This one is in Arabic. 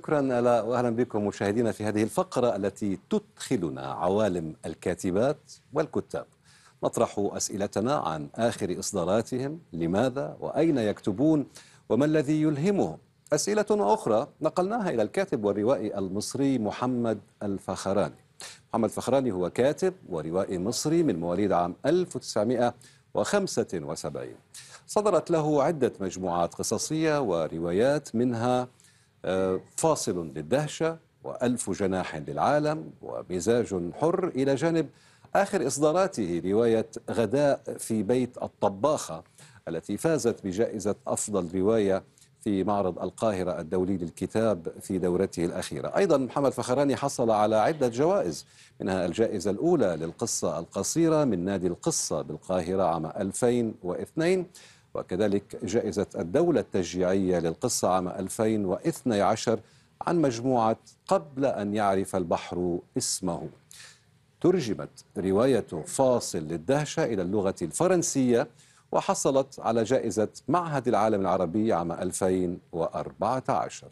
شكرا واهلا بكم مشاهدينا في هذه الفقره التي تدخلنا عوالم الكاتبات والكتاب. نطرح اسئلتنا عن اخر اصداراتهم، لماذا واين يكتبون، وما الذي يلهمهم؟ اسئله اخرى نقلناها الى الكاتب والروائي المصري محمد الفخراني. محمد الفخراني هو كاتب وروائي مصري من مواليد عام 1975. صدرت له عده مجموعات قصصيه وروايات منها فاصل للدهشة وألف جناح للعالم ومزاج حر إلى جانب آخر إصداراته رواية غداء في بيت الطباخة التي فازت بجائزة أفضل رواية في معرض القاهرة الدولي للكتاب في دورته الأخيرة أيضا محمد فخراني حصل على عدة جوائز منها الجائزة الأولى للقصة القصيرة من نادي القصة بالقاهرة عام 2002 وكذلك جائزة الدولة التشجيعية للقصة عام 2012 عن مجموعة قبل أن يعرف البحر اسمه ترجمت رواية فاصل للدهشة إلى اللغة الفرنسية وحصلت على جائزة معهد العالم العربي عام 2014